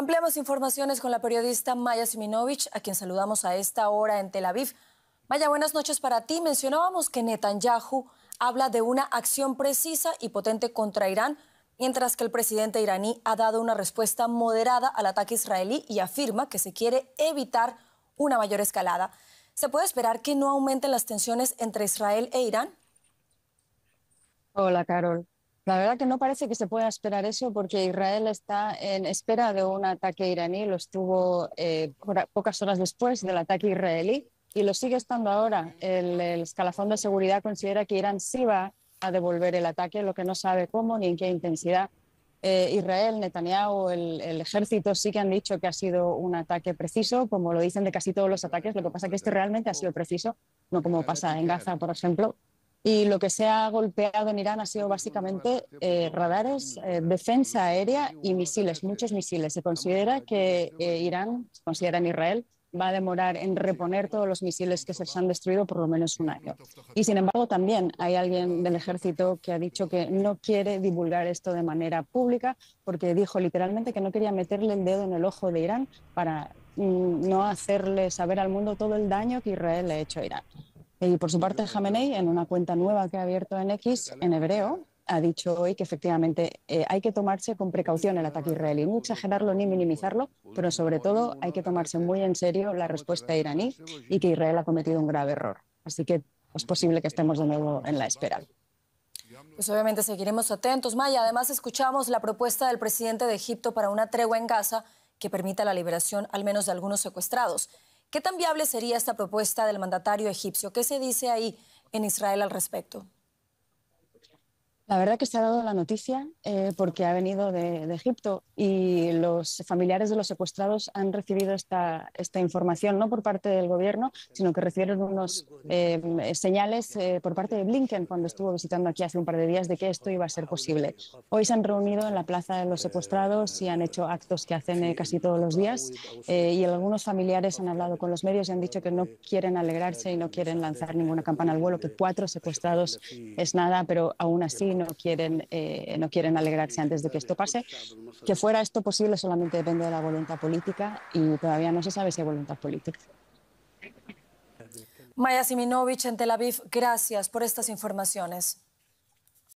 Ampliamos informaciones con la periodista Maya Siminovich, a quien saludamos a esta hora en Tel Aviv. Maya, buenas noches para ti. Mencionábamos que Netanyahu habla de una acción precisa y potente contra Irán, mientras que el presidente iraní ha dado una respuesta moderada al ataque israelí y afirma que se quiere evitar una mayor escalada. ¿Se puede esperar que no aumenten las tensiones entre Israel e Irán? Hola, Carol. La verdad que no parece que se pueda esperar eso porque Israel está en espera de un ataque iraní, lo estuvo eh, pocas horas después del ataque israelí y lo sigue estando ahora. El, escalafón de seguridad considera que Irán sí va a devolver el ataque, lo que no sabe cómo ni en qué intensidad. Eh, Israel, Netanyahu, el, el, ejército sí que han dicho que ha sido un ataque preciso, como lo dicen de casi todos los ataques. Lo que pasa es que este realmente ha sido preciso, no como pasa en Gaza, por ejemplo. Y lo que se ha golpeado en Irán ha sido básicamente eh, radares, eh, defensa aérea y misiles, muchos misiles. Se considera que eh, Irán, se considera en Israel, va a demorar en reponer todos los misiles que se han destruido por lo menos un año. Y sin embargo, también hay alguien del ejército que ha dicho que no quiere divulgar esto de manera pública porque dijo literalmente que no quería meterle el dedo en el ojo de Irán para mm, no hacerle saber al mundo todo el daño que Israel le ha hecho a Irán. Y por su parte, Jamenei, en una cuenta nueva que ha abierto en X, en hebreo, ha dicho hoy que efectivamente eh, hay que tomarse con precaución el ataque israelí, no exagerarlo ni minimizarlo, pero sobre todo hay que tomarse muy en serio la respuesta iraní y que Israel ha cometido un grave error. Así que es posible que estemos de nuevo en la espera. Pues obviamente seguiremos atentos, Maya. Además, escuchamos la propuesta del presidente de Egipto para una tregua en Gaza que permita la liberación al menos de algunos secuestrados. ¿Qué tan viable sería esta propuesta del mandatario egipcio? ¿Qué se dice ahí en Israel al respecto? La verdad que se ha dado la noticia eh, porque ha venido de, Egipto y los familiares de los secuestrados han recibido esta, información no por parte del gobierno, sino que recibieron unos eh, señales eh, por parte de Blinken cuando estuvo visitando aquí hace un par de días de que esto iba a ser posible. Hoy se han reunido en la Plaza de los Secuestrados y han hecho actos que hacen casi todos los días y algunos familiares han hablado con los medios y han dicho que no quieren alegrarse y no quieren lanzar ninguna campana al vuelo, que cuatro secuestrados es nada, pero aún así no quieren, eh, no quieren alegrarse antes de que esto pase. Que fuera esto posible solamente depende de la voluntad política y todavía no se sabe si hay voluntad política. Maya Siminovich en Tel Aviv, gracias por estas informaciones.